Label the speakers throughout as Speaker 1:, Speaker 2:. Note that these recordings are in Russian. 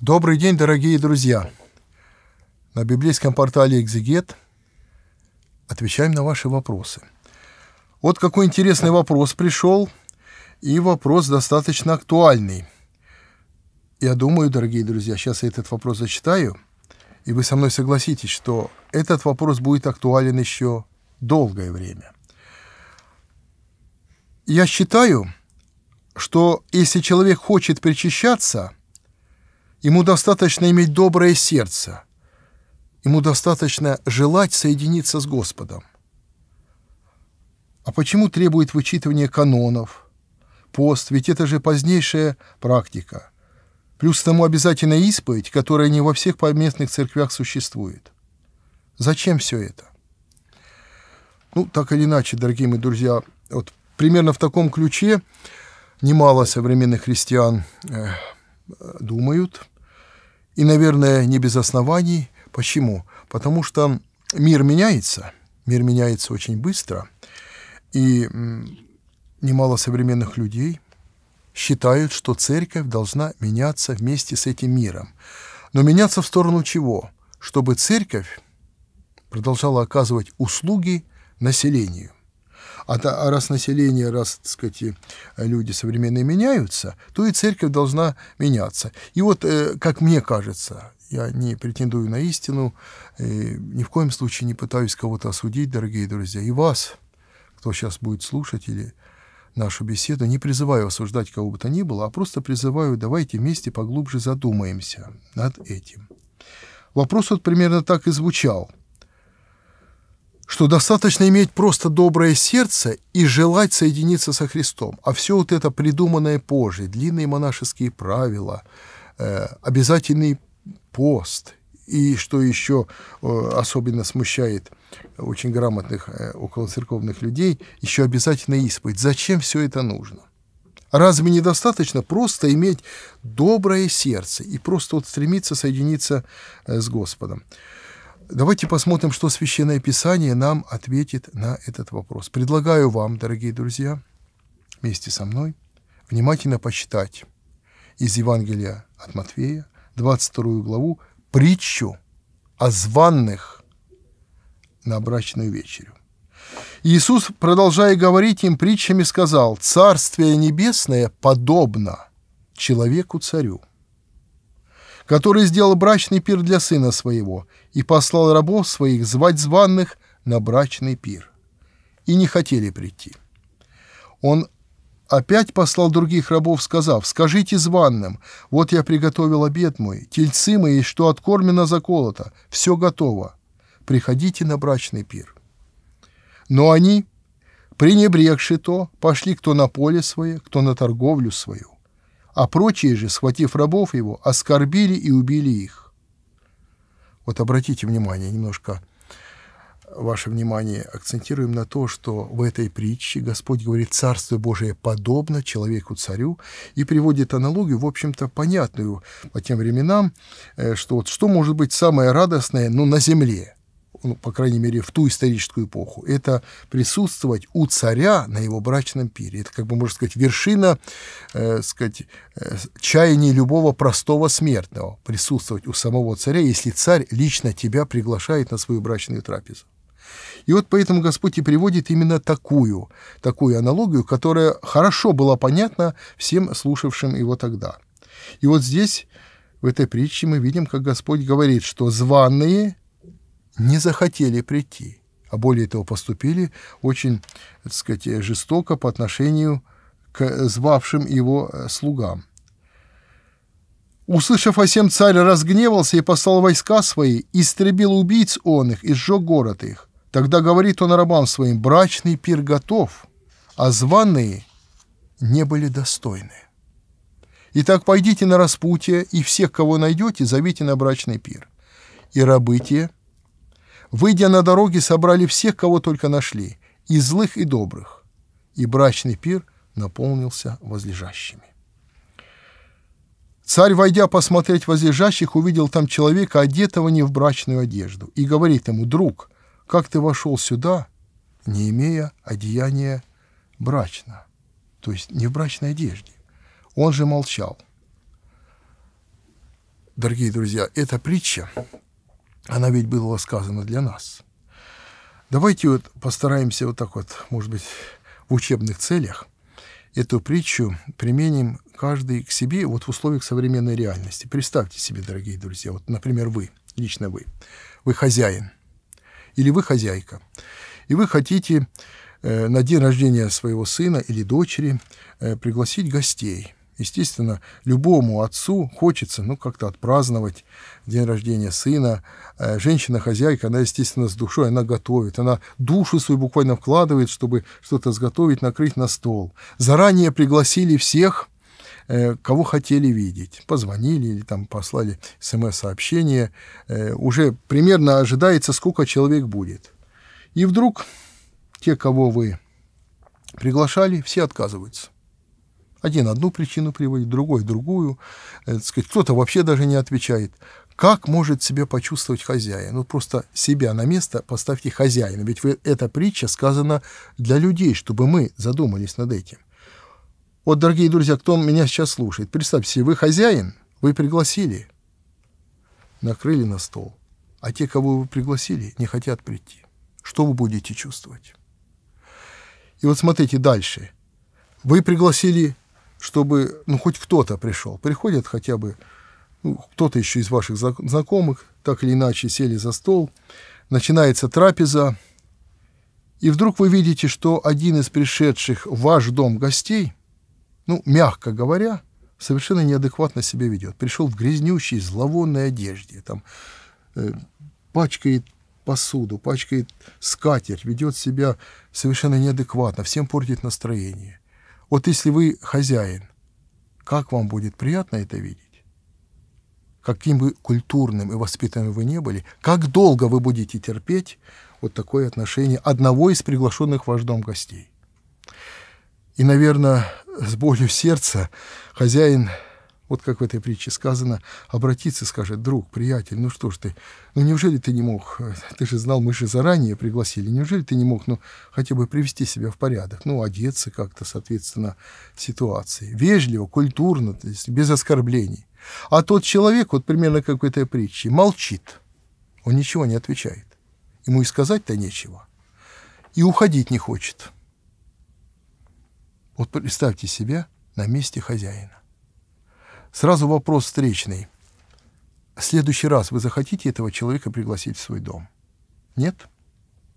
Speaker 1: Добрый день, дорогие друзья! На библейском портале «Экзегет» отвечаем на ваши вопросы. Вот какой интересный вопрос пришел, и вопрос достаточно актуальный. Я думаю, дорогие друзья, сейчас я этот вопрос зачитаю, и вы со мной согласитесь, что этот вопрос будет актуален еще долгое время. Я считаю, что если человек хочет причащаться – Ему достаточно иметь доброе сердце. Ему достаточно желать соединиться с Господом. А почему требует вычитывания канонов, пост, ведь это же позднейшая практика. Плюс тому обязательно исповедь, которая не во всех поместных церквях существует. Зачем все это? Ну, так или иначе, дорогие мои друзья, вот примерно в таком ключе немало современных христиан э, думают. И, наверное, не без оснований. Почему? Потому что мир меняется, мир меняется очень быстро, и немало современных людей считают, что церковь должна меняться вместе с этим миром. Но меняться в сторону чего? Чтобы церковь продолжала оказывать услуги населению а, а раз население, раз, так сказать, э, люди современные меняются, то и церковь должна меняться. И вот, э, как мне кажется, я не претендую на истину, ни в коем случае не пытаюсь кого-то осудить, дорогие друзья, и вас, кто сейчас будет слушать или нашу беседу, не призываю осуждать кого бы то ни было, а просто призываю, давайте вместе поглубже задумаемся над этим. Вопрос вот примерно так и звучал – что достаточно иметь просто доброе сердце и желать соединиться со Христом. А все вот это придуманное позже, длинные монашеские правила, э, обязательный пост и что еще э, особенно смущает очень грамотных э, околоцерковных людей, еще обязательно исповедь. Зачем все это нужно? Разве недостаточно просто иметь доброе сердце и просто вот стремиться соединиться э, с Господом? Давайте посмотрим, что Священное Писание нам ответит на этот вопрос. Предлагаю вам, дорогие друзья, вместе со мной внимательно почитать из Евангелия от Матфея, 22 главу, притчу о званных на брачную вечерю. Иисус, продолжая говорить им притчами, сказал, «Царствие небесное подобно человеку-царю, который сделал брачный пир для сына своего и послал рабов своих звать званных на брачный пир. И не хотели прийти. Он опять послал других рабов, сказав, «Скажите званным, вот я приготовил обед мой, тельцы мои, что откормено заколото, все готово, приходите на брачный пир». Но они, пренебрегши то, пошли кто на поле свое, кто на торговлю свою а прочие же, схватив рабов его, оскорбили и убили их. Вот обратите внимание, немножко ваше внимание акцентируем на то, что в этой притче Господь говорит «Царство Божие подобно человеку-царю» и приводит аналогию, в общем-то, понятную по тем временам, э, что вот что может быть самое радостное, но ну, на земле – ну, по крайней мере, в ту историческую эпоху, это присутствовать у царя на его брачном пире. Это, как бы можно сказать, вершина, э, сказать, э, чаяния любого простого смертного. Присутствовать у самого царя, если царь лично тебя приглашает на свою брачную трапезу. И вот поэтому Господь и приводит именно такую, такую аналогию, которая хорошо была понятна всем слушавшим его тогда. И вот здесь, в этой притче, мы видим, как Господь говорит, что званные не захотели прийти, а более того поступили очень, так сказать, жестоко по отношению к звавшим его э, слугам. Услышав о сем, царь разгневался и послал войска свои, истребил убийц он их и сжег город их. Тогда говорит он рабам своим, брачный пир готов, а званые не были достойны. Итак, пойдите на распутье, и всех, кого найдете, зовите на брачный пир. И рабы те, Выйдя на дороги, собрали всех, кого только нашли, и злых, и добрых. И брачный пир наполнился возлежащими. Царь, войдя посмотреть возлежащих, увидел там человека, одетого не в брачную одежду, и говорит ему, «Друг, как ты вошел сюда, не имея одеяния брачно?» То есть не в брачной одежде. Он же молчал. Дорогие друзья, эта притча она ведь была сказана для нас. Давайте вот постараемся вот так вот, может быть, в учебных целях эту притчу применим каждый к себе вот в условиях современной реальности. Представьте себе, дорогие друзья, вот, например, вы, лично вы, вы хозяин или вы хозяйка, и вы хотите э, на день рождения своего сына или дочери э, пригласить гостей – Естественно, любому отцу хочется, ну, как-то отпраздновать день рождения сына. Э, Женщина-хозяйка, она, естественно, с душой, она готовит, она душу свою буквально вкладывает, чтобы что-то сготовить, накрыть на стол. Заранее пригласили всех, э, кого хотели видеть. Позвонили или там послали смс-сообщение. Э, уже примерно ожидается, сколько человек будет. И вдруг те, кого вы приглашали, все отказываются. Один одну причину приводит, другой другую. Э, сказать, кто-то вообще даже не отвечает. Как может себя почувствовать хозяин? Ну, просто себя на место поставьте хозяина. Ведь эта притча сказана для людей, чтобы мы задумались над этим. Вот, дорогие друзья, кто меня сейчас слушает, представьте себе, вы хозяин, вы пригласили, накрыли на стол, а те, кого вы пригласили, не хотят прийти. Что вы будете чувствовать? И вот смотрите дальше. Вы пригласили чтобы ну, хоть кто-то пришел. Приходят хотя бы ну, кто-то еще из ваших знакомых, так или иначе сели за стол, начинается трапеза, и вдруг вы видите, что один из пришедших в ваш дом гостей, ну, мягко говоря, совершенно неадекватно себя ведет. Пришел в грязнющей, зловонной одежде, там, э, пачкает посуду, пачкает скатерть, ведет себя совершенно неадекватно, всем портит настроение. Вот если вы хозяин, как вам будет приятно это видеть? Каким бы культурным и воспитанным вы не были, как долго вы будете терпеть вот такое отношение одного из приглашенных в ваш дом гостей? И, наверное, с болью сердца хозяин вот как в этой притче сказано, обратиться скажет, друг, приятель, ну что ж ты, ну неужели ты не мог, э, ты же знал, мы же заранее пригласили, неужели ты не мог, ну, хотя бы привести себя в порядок, ну, одеться как-то, соответственно, ситуации. Вежливо, культурно, то есть без оскорблений. А тот человек, вот примерно как в этой притче, молчит, он ничего не отвечает. Ему и сказать-то нечего. И уходить не хочет. Вот представьте себя на месте хозяина. Сразу вопрос встречный. В следующий раз вы захотите этого человека пригласить в свой дом? Нет?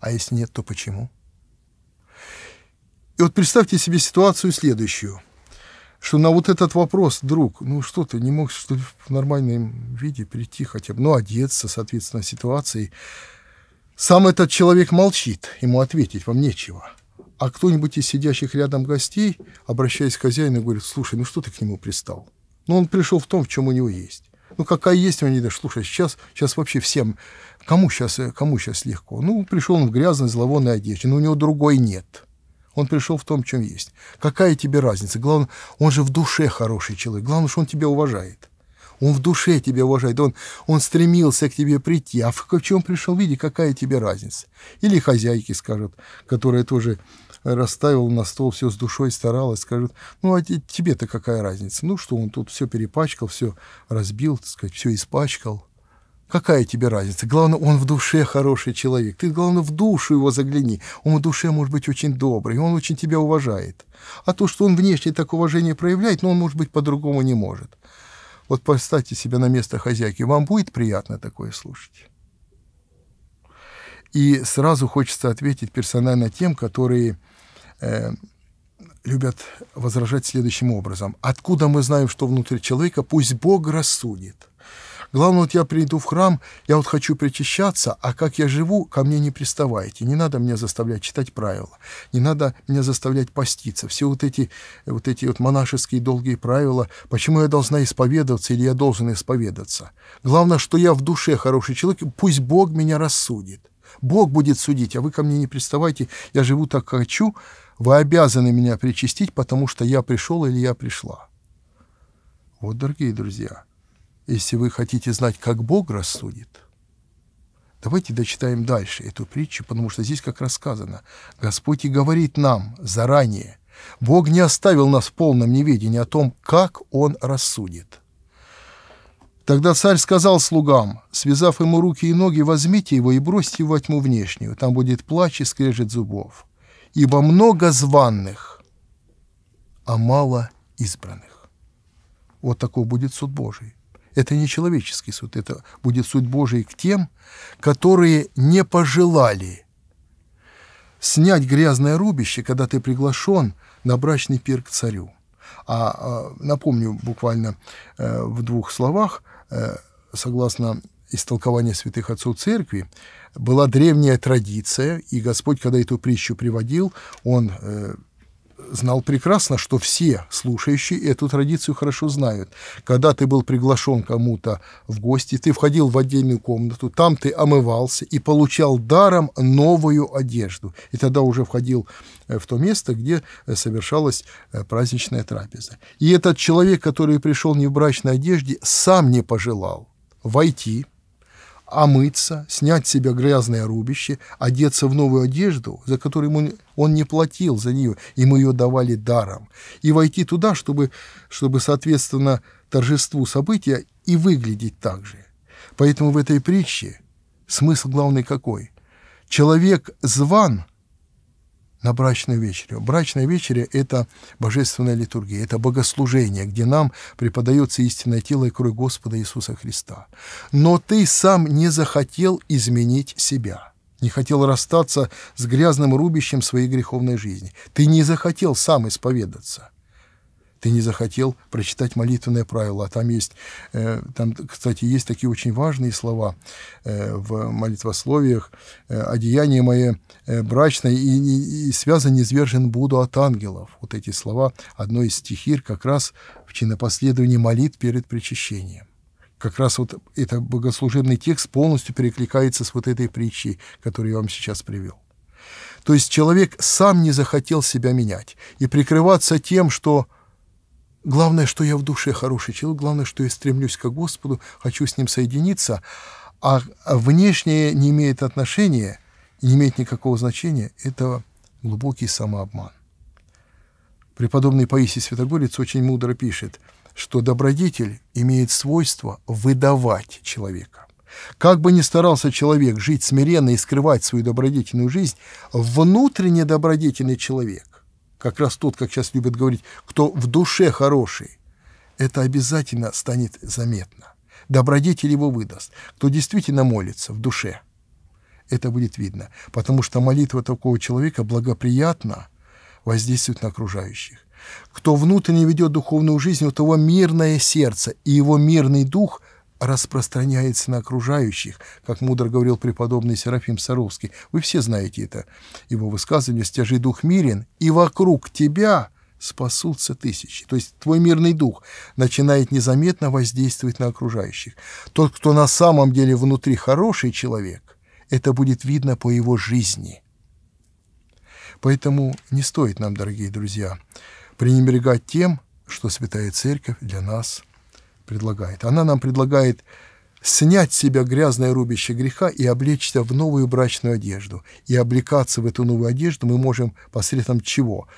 Speaker 1: А если нет, то почему? И вот представьте себе ситуацию следующую, что на вот этот вопрос, друг, ну что ты, не мог что ли, в нормальном виде прийти хотя бы, ну, одеться, соответственно, ситуации, сам этот человек молчит, ему ответить вам нечего. А кто-нибудь из сидящих рядом гостей, обращаясь к хозяину, говорит, слушай, ну что ты к нему пристал? Но он пришел в том, в чем у него есть. Ну, какая есть у него, слушай, сейчас, сейчас вообще всем, кому сейчас, э, кому сейчас легко? Ну, пришел он в грязной, зловонной одежде, но у него другой нет. Он пришел в том, в чем есть. Какая тебе разница? Главное, он же в душе хороший человек. Главное, что он тебя уважает. Он в душе тебя уважает, он, он стремился к тебе прийти. А в, в чем пришел, виде, какая тебе разница? Или хозяйки скажут, которые тоже расставил на стол все с душой, старалась, скажет, ну, а тебе-то какая разница? Ну, что он тут все перепачкал, все разбил, так сказать, все испачкал. Какая тебе разница? Главное, он в душе хороший человек. Ты, главное, в душу его загляни. Он в душе может быть очень добрый, он очень тебя уважает. А то, что он внешне так уважение проявляет, но ну, он, может быть, по-другому не может. Вот поставьте себя на место хозяйки. Вам будет приятно такое слушать? И сразу хочется ответить персонально тем, которые э, любят возражать следующим образом. Откуда мы знаем, что внутри человека? Пусть Бог рассудит. Главное, вот я приду в храм, я вот хочу причащаться, а как я живу, ко мне не приставайте. Не надо меня заставлять читать правила, не надо меня заставлять поститься. Все вот эти вот, эти вот монашеские долгие правила, почему я должна исповедоваться или я должен исповедаться. Главное, что я в душе хороший человек, пусть Бог меня рассудит. Бог будет судить, а вы ко мне не приставайте, я живу так, как хочу, вы обязаны меня причастить, потому что я пришел или я пришла. Вот, дорогие друзья, если вы хотите знать, как Бог рассудит, давайте дочитаем дальше эту притчу, потому что здесь как рассказано, Господь и говорит нам заранее, Бог не оставил нас в полном неведении о том, как Он рассудит. Тогда царь сказал слугам, связав ему руки и ноги, возьмите его и бросьте во тьму внешнюю, там будет плач и скрежет зубов ибо много званных, а мало избранных. Вот такой будет суд Божий. Это не человеческий суд, это будет суд Божий к тем, которые не пожелали снять грязное рубище, когда ты приглашен на брачный пир к царю. А, а напомню буквально э, в двух словах, э, согласно истолкования святых отцов церкви, была древняя традиция, и Господь, когда эту притчу приводил, Он э, знал прекрасно, что все слушающие эту традицию хорошо знают. Когда ты был приглашен кому-то в гости, ты входил в отдельную комнату, там ты омывался и получал даром новую одежду. И тогда уже входил э, в то место, где э, совершалась э, праздничная трапеза. И этот человек, который пришел не в брачной одежде, сам не пожелал войти – омыться, снять с себя грязное рубище, одеться в новую одежду, за которую ему он не платил за нее, ему ее давали даром, и войти туда, чтобы, чтобы соответственно торжеству события и выглядеть так же. Поэтому в этой притче смысл главный какой? Человек зван – на брачную вечерю. Брачная вечеря — это божественная литургия, это богослужение, где нам преподается истинное тело и кровь Господа Иисуса Христа. Но ты сам не захотел изменить себя, не хотел расстаться с грязным рубищем своей греховной жизни. Ты не захотел сам исповедаться ты не захотел прочитать молитвенное правило. А там есть, э, там, кстати, есть такие очень важные слова э, в молитвословиях. Э, «Одеяние мое э, брачное, и, и, и связан извержен буду от ангелов». Вот эти слова, одно из стихир как раз в чинопоследовании молитв перед причащением как раз вот этот богослужебный текст полностью перекликается с вот этой притчей, которую я вам сейчас привел. То есть человек сам не захотел себя менять. И прикрываться тем, что Главное, что я в душе хороший человек, главное, что я стремлюсь к Господу, хочу с Ним соединиться, а внешнее не имеет отношения, не имеет никакого значения, это глубокий самообман. Преподобный Паисий Святогорец очень мудро пишет, что добродетель имеет свойство выдавать человека. Как бы ни старался человек жить смиренно и скрывать свою добродетельную жизнь, внутренне добродетельный человек как раз тот, как сейчас любят говорить, кто в душе хороший, это обязательно станет заметно. Добродетель его выдаст. Кто действительно молится в душе, это будет видно. Потому что молитва такого человека благоприятна воздействует на окружающих. Кто внутренне ведет духовную жизнь, у того мирное сердце, и его мирный дух – распространяется на окружающих, как мудро говорил преподобный Серафим Саровский. Вы все знаете это. Его высказывание «стяжи дух мирен, и вокруг тебя спасутся тысячи». То есть твой мирный дух начинает незаметно воздействовать на окружающих. Тот, кто на самом деле внутри хороший человек, это будет видно по его жизни. Поэтому не стоит нам, дорогие друзья, пренебрегать тем, что Святая Церковь для нас – предлагает. Она нам предлагает снять с себя грязное рубище греха и облечься в новую брачную одежду. И облекаться в эту новую одежду мы можем посредством чего?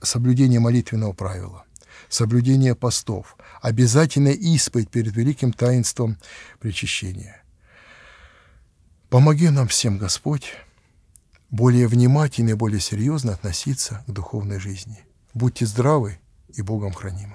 Speaker 1: Соблюдение молитвенного правила, соблюдение постов, обязательная исповедь перед великим таинством причащения. Помоги нам всем, Господь, более внимательно и более серьезно относиться к духовной жизни. Будьте здравы и Богом хранимы.